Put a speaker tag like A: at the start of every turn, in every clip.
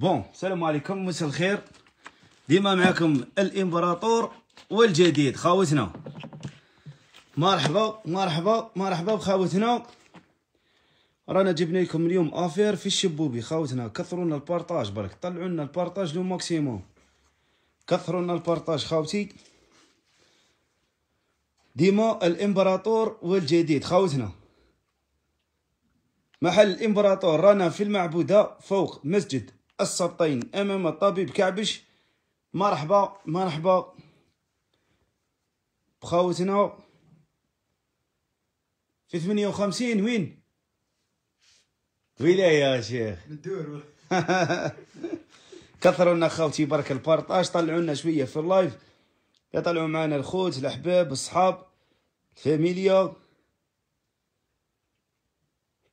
A: بون السلام عليكم مساء الخير ديما معكم الامبراطور والجديد خاوتنا مرحبا مرحبا مرحبا بخاوتنا رانا جبنا لكم اليوم افير في الشبوبي خاوتنا كثروا لنا البارطاج برك طلعوا لنا البارطاج لو ماكسيموم كثروا لنا البارطاج خاوتي ديما الامبراطور والجديد خاوتنا محل الامبراطور رانا في المعبوده فوق مسجد السبطين أمام الطبيب كعبش مرحبا مرحبا بخوتنا في 58 وين ولاية يا شيخ ندور كثروا لنا خوتي برك البارطاج طلعوا لنا شويه في اللايف يطلعوا معنا الخوت الاحباب الصحاب الفاميليا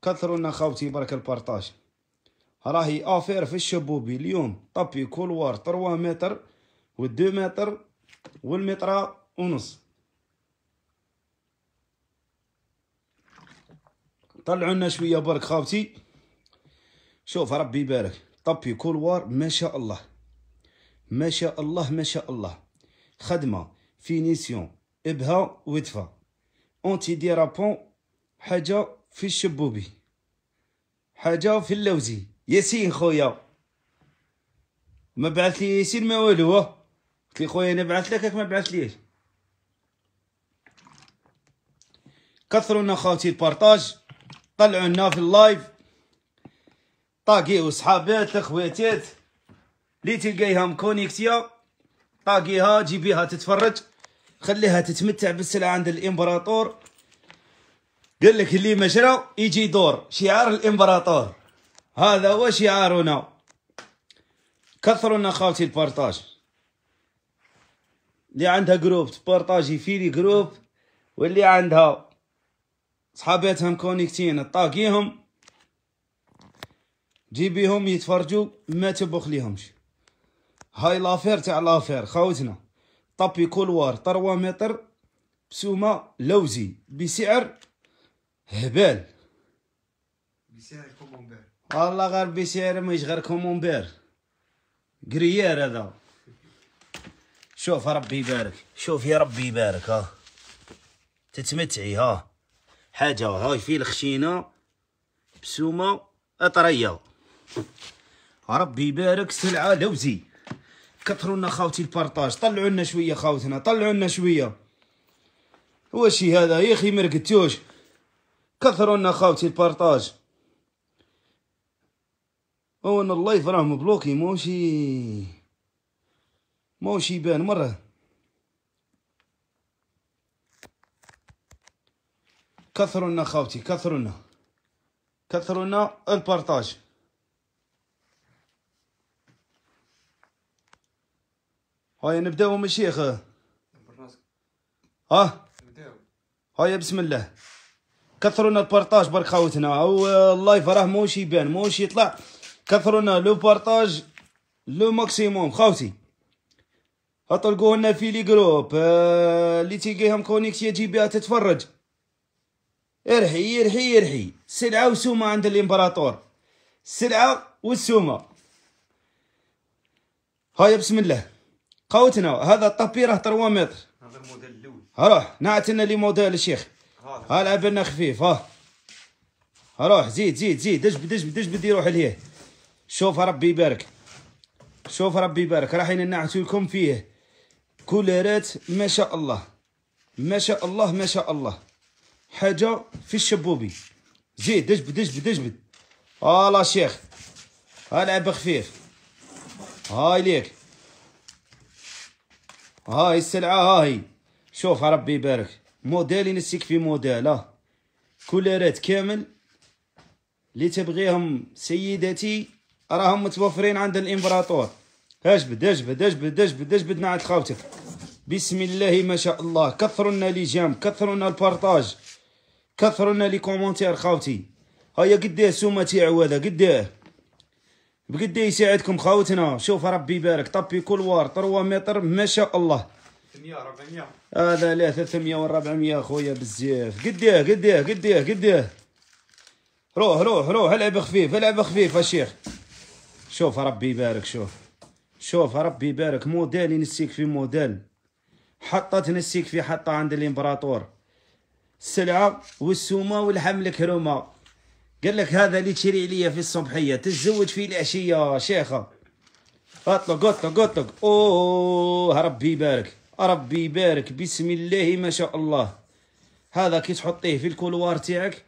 A: كثروا لنا خوتي برك البارطاج راهي افير في الشبوبي اليوم طابي كولوار 3 متر و 2 متر والمتر ونص طلعوا لنا شويه برك خاوتي شوف ربي يبارك طبي كولوار ما شاء الله ما شاء الله ما شاء الله خدمه فينيسيون و ودفه اونتي ديرابون حاجه في الشبوبي حاجه في اللوزي ياسين خويا ما بعث لي ياسين ما والو قلت لي خويا انا بعث لك ما بعث ليش لنا خاوتي البارطاج طلعوا لنا في اللايف طاقيو صحابات اخواتات لي تلقايها مكونيكتيا طاقيها جيبيها تتفرج خليها تتمتع بالسلعة عند الإمبراطور قال لك اللي ما يجي دور شعار الإمبراطور هذا هو شعارنا كثروا لنا خاوتي البارطاج اللي عندها جروب تبارطاجي في لي جروب واللي عندها صحاباتهم كونيكتين طاقيهم جيبيهم يتفرجوا ما تبخ ليهمش هاي لافير تاع لافير خاوتنا طبي كولوار طروا متر بسومة لوزي بسعر هبال بسعر كومون والله غير بيسير مش غير كومونبير قريير هذا شوف ربي يبارك شوف يا ربي يبارك ها تتمتعي ها حاجه هاي في الخشينه بسومه اطريه ربي يبارك سلعه لوزي كثروا لنا خاوتي البارطاج طلعوا لنا شويه خاوتنا طلعوا لنا شويه واشي هذا يا اخي مرقدتوش كثروا لنا خاوتي البارطاج هو ان اللايف راه مبلوكي ماهوشي موشي يبان مره كثروا لنا خاوتي كثروا لنا كثروا لنا البارتاج هاي نبداو من شيخ ها هاي بسم الله كثروا لنا البارتاج برك خاوتنا اللايف راه موشي يبان موشي يطلع كثرنا لو بارطاج لو ماكسيموم خاوتي اطلقوه لنا في لي جروب اللي آه، تلقيهم كونيكت يجي بها آه، تتفرج ارحي ارحي ارحي سلعة وسومة عند الامبراطور سلعة والسومة هاي بسم الله قوتنا هذا الطبي راه 3 متر هذا الموديل الاول روح نعتنا لي موديل الشيخ ها لعب لنا خفيف ها روح زيد زيد زيد دجب دجب دجب دي روح ليه شوف ربي يبارك شوف ربي يبارك راحين نعطي لكم فيه كولارات ما شاء الله ما شاء الله ما شاء الله حاجه في الشبوبي زيد دجبد دجبد دجبد هلا شيخ العب خفيف هاي ليك هاي السلعه هاي شوف ربي يبارك موديل ينسيك في موديل اه كولارات كامل اللي تبغيهم سيداتي راهم متوفرين عند الامبراطور اجبد اجبد اجبد اجبد اجبد مع خاوتك بسم الله ما شاء الله كثرنا لي جام كثرنا البارطاج كثرنا لي كومونتير خاوتي هيا قديه السومه تاعو هذا قديه بقديه يساعدكم خاوتنا شوف ربي يبارك طبي كل وار 3 متر ما شاء الله 300 400 هذا لا 300 و 400 خويا بزاف قديه قديه قديه قديه روح روح روح العب خفيف العب خفيف يا شيخ شوف ربي يبارك شوف شوف ربي يبارك موديل ينسيك في موديل حطة تنسيك في حطة عند الامبراطور السلعة والسومة والحمل الكرومة قال لك هذا اللي تشري عليا في الصبحية تتزوج في العشية شيخة اطلق اطلق اطلق اوه ربي يبارك ربي يبارك بسم الله ما شاء الله هذا كي تحطيه في الكولوار تاعك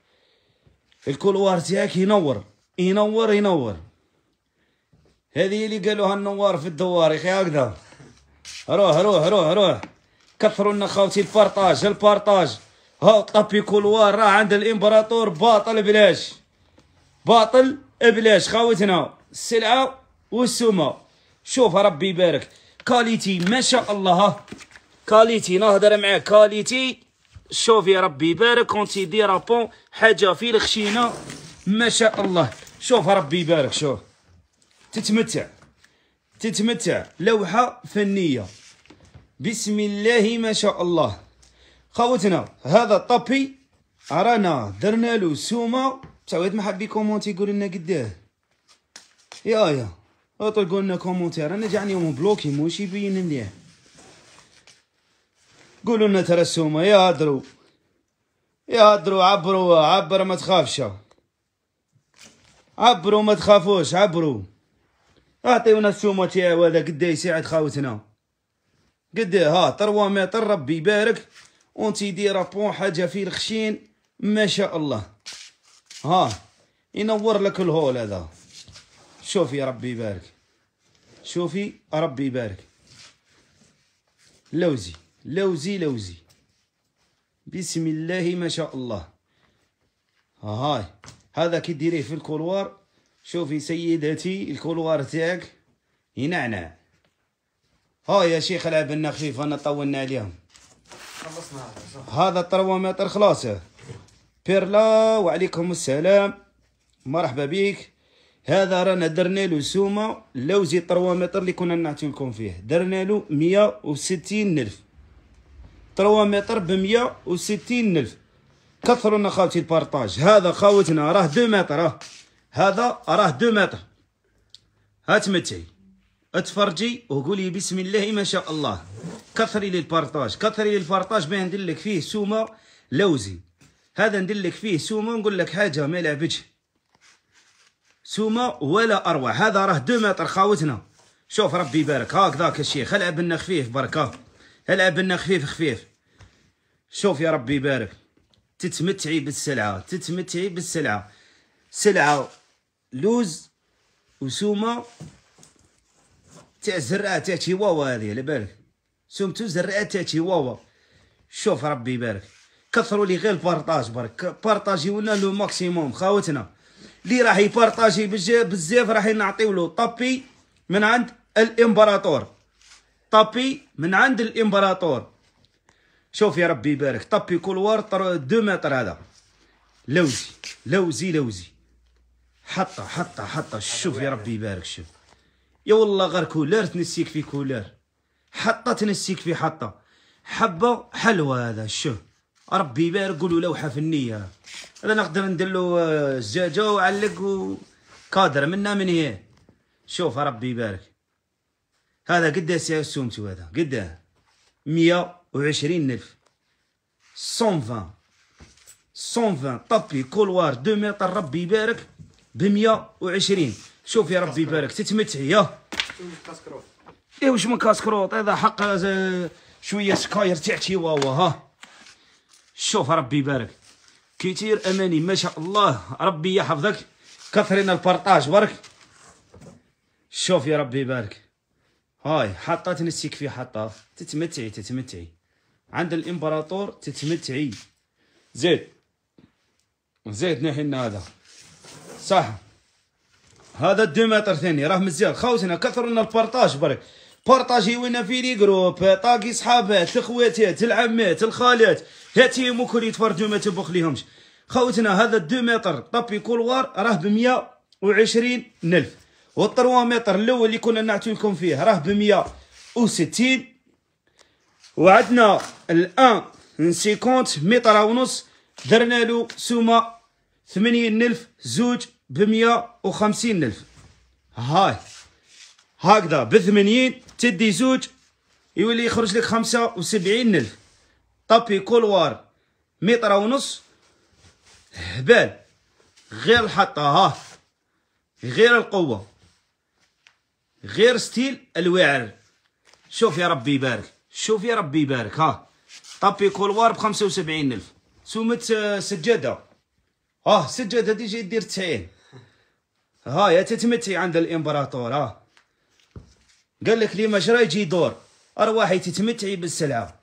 A: الكولوار تاعك ينور ينور ينور هذه اللي قالوها النوار في الدوار الدواريخ هكذا روح روح روح روح كثروا لنا خاوتي البارطاج البارطاج ها طبي كولوار راه عند الامبراطور باطل بلاش باطل بلاش خاوتنا السلعه والسومه شوف ربي يبارك كاليتي ما شاء الله كاليتي نهضر معاك كاليتي شوف يا ربي يبارك كونتي دي رابون حاجه في الخشينه ما شاء الله شوف ربي يبارك شوف تتمتع تتمتع لوحة فنية بسم الله ما شاء الله خوتنا هذا الطبي رانا درنا له سومة تا ما حاب يكومونتي يقول لنا قداه يا يا اطلقوا لنا كومونتير رانا جاني يوم بلوكي موش يبين مليح قولوا لنا ترى السومة يا درو يا درو عبروا عبر ما تخافش عبروا ما تخافوش عبروا اعطيونا السومه تاعو هذا قد إيه يساعد خاوتنا قد إيه؟ ها 3 متر ربي يبارك اونتي ديرا بون حاجه في الخشين ما شاء الله ها ينور لك الهول هذا شوفي ربي يبارك شوفي ربي يبارك لوزي لوزي لوزي بسم الله ما شاء الله هاي هذا كي ديريه في الكولوار شوفي سيدتي الكولوار تاعك ينعنع ها يا شيخ العب لنا خفيف انا طولنا عليهم خلصنا هذا متر خلاص بيرلا وعليكم السلام مرحبا بك هذا رانا درنا له سومه لوزي متر اللي كنا نعطيو لكم فيه درنا له 160 الف متر ب 160 الف كثروا لنا خاوتي البارطاج هذا خاوتنا راه 2 متر راه هذا راه دو متر هتمتعي اتفرجي وقولي بسم الله ما شاء الله كثري لي البارطاج كثري لي البارطاج باه ندير لك فيه سومه لوزي هذا ندير لك فيه سومه نقول لك حاجه ما لعبتش سومه ولا اروع هذا راه دو متر خاوتنا شوف ربي يبارك هكذاك الشيخ العب لنا خفيف بركه العب لنا خفيف خفيف شوف يا ربي يبارك تتمتعي بالسلعه تتمتعي بالسلعه سلعه لوز وسومه تاع الزراعه تاع تشيواوا هذه على بالك سومتو زرعه تاع تشيواوا شوف ربي يبارك كثروا لي غير البارطاج برك بارطاجيونا لو ماكسيموم خاوتنا اللي راح يبارطاجي بزاف راح نعطيو له طابي من عند الامبراطور طابي من عند الامبراطور شوف يا ربي يبارك طابي كولوار 2 متر هذا لوزي لوزي لوزي حطه حطه حطه شوف يا ربي يبارك شوف يا والله غير كولار تنسيك في كولار حطه تنسيك في حطه حبه حلوى هذا شوف ربي يبارك قولوا لوحه فنيه هذا نقدر ندير له آه، زجاجه وعلق وكادر منا من هي شوف ربي يبارك هذا سعر سومتو هذا قداه وعشرين الف 120 120 طبي كولوار 2 متر ربي يبارك ب 120 إيه، شوف يا ربي يبارك تتمتعي يا ايه واش من كاسكروط هذا حق شويه سكاير تاعتي واوا ها شوف ربي يبارك كثير اماني ما شاء الله ربي يحفظك كثرنا البارطاج برك شوف يا ربي يبارك هاي حطات نسيك في حطه تتمتعي تتمتعي عند الامبراطور تتمتعي زيد زيد نحن هذا صح هذا الديمتر ثاني راه مزيان خاوتنا كثر لنا البارطاج برك بارطاجي وينا في لي جروب طاقي صحابات خواتات العمات الخالات هاتي مكري تفرجوا ما تبخليهمش ليهمش خوتنا هذا الدو متر طابي كولوار راه ب 120 نلف والطروا متر الاول اللي كنا نعطي لكم فيه راه ب 160 وعندنا الان 50 متر ونص درنا له سومه ثمانين ألف زوج بمية وخمسين ألف هاي هكذا بثمانين تدي زوج يولي يخرج لك خمسة وسبعين ألف طبي كولوار متر ونص هبال غير الحطة ها غير القوة غير ستيل الوعر شوف يا ربي يبارك شوف يا ربي يبارك ها طبي كولوار بخمسة وسبعين ألف سومت آه، سجادة اه سجادة تيجي دير 90 ها يا تتمتي عند الامبراطور ها آه. قال لك لي مجرى يجي دور ارواحي تتمتعي بالسلعه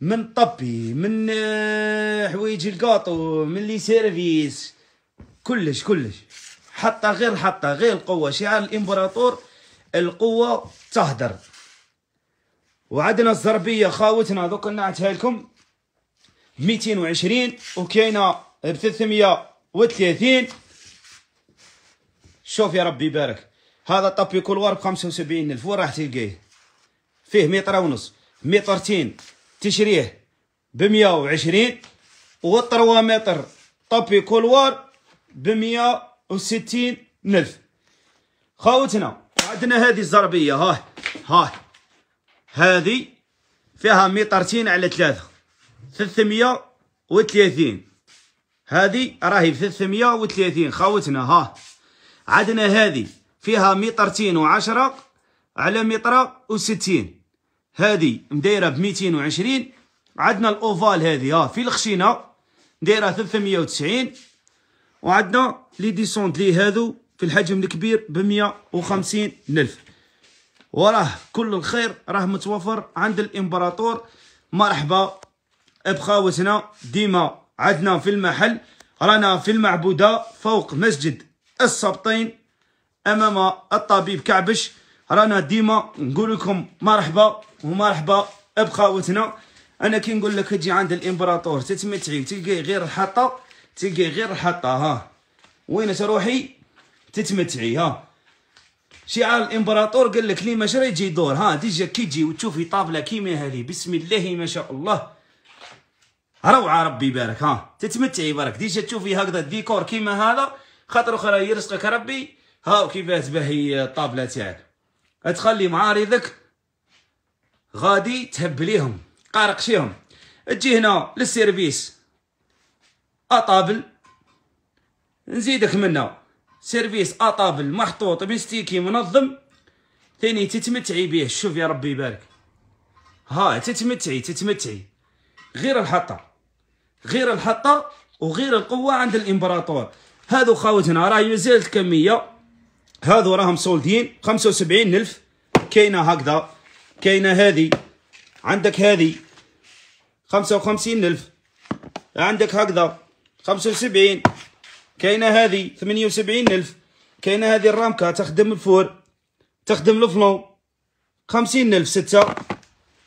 A: من طبي من آه، حوايج القاطو من لي سيرفيس كلش كلش حتى غير حتى غير القوه شعار الامبراطور القوه تهدر وعندنا الزربيه خاوتنا دوك نعتها لكم 220 وكاينه ب 330 شوف يا ربي يبارك هذا طبي كل ورب 75 الف وين راح تلقيه فيه متر ونص مترتين تشريه ب 120 و 3 متر طبي كل ورب ب 160 الف خاوتنا عندنا هذه الزربيه ها ها هذه فيها مترتين على ثلاثه 330 هذه راهي ب 330 خاوتنا ها عندنا هذه فيها مترتين وعشرة على متر وستين هذه مديرة ب 220 عندنا الاوفال هذه ها في الخشينة مديرة 390 وعندنا لي ديسونت لي هذو في الحجم الكبير ب 150 الف وراه كل الخير راه متوفر عند الامبراطور مرحبا بخاوتنا ديما عدنا في المحل رانا في المعبودة فوق مسجد السبطين أمام الطبيب كعبش رانا ديما نقول لكم مرحبا ومرحبا بخاوتنا أنا كي نقول لك تجي عند الإمبراطور تتمتعي تلقاي غير الحطة تلقي غير الحطة ها وين تروحي تتمتعي ها شعار الامبراطور قال لك لي ما شري يجي دور ها ديجا كي تجي وتشوفي طابله كيما هذه بسم الله ما شاء الله روعه ربي يبارك ها تتمتعي برك ديجا تشوفي هكذا ديكور كيما هذا خاطر اخرى يرزقك ربي هاو كيفاه باهي الطابله تاعك تخلي معارضك غادي تهبليهم قارقشيهم تجي هنا للسيرفيس اطابل نزيدك منها سيرفيس اطابل محطوط مستيكي منظم ثاني تتمتعي به شوف يا ربي يبارك ها تتمتعي تتمتعي غير الحطه غير الحطة وغير القوة عند الإمبراطور هذو خاوتنا راه مازال الكمية هذو راهم سولدين خمسة وسبعين ألف كاينة هكذا كاينة هذه عندك هذه خمسة وخمسين ألف عندك هكذا خمسة وسبعين كاينة هذه ثمانية وسبعين ألف كاينة هذه الرامكة تخدم الفور تخدم الفلون خمسين ألف ستة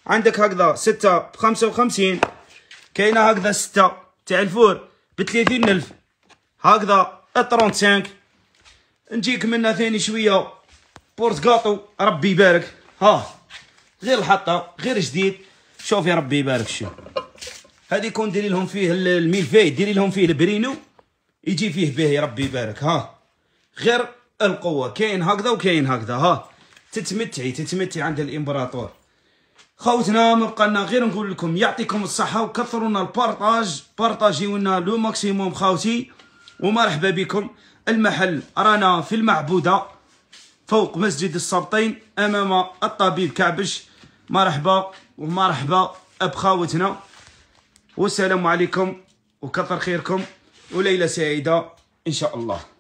A: عندك هكذا ستة بخمسة وخمسين كاينه هكذا سته تاع الفور بتلاتين ألف هكذا 35 نجيك منها ثاني شويه بورت كاطو ربي يبارك ها غير الحطه غير جديد شوف يا ربي يبارك شو هذه كون ديري لهم فيه الميلفي ديري لهم فيه البرينو يجي فيه به ربي يبارك ها غير القوه كاين هكذا وكاين هكذا ها تتمتعي تتمتعي عند الامبراطور خوتنا ما بقالنا غير نقول لكم يعطيكم الصحة وكثروا لنا البارطاج بارطاجيو لنا لو ماكسيموم خوتي ومرحبا بكم المحل رانا في المعبودة فوق مسجد السبطين أمام الطبيب كعبش مرحبا ومرحبا بخاوتنا والسلام عليكم وكثر خيركم وليلة سعيدة إن شاء الله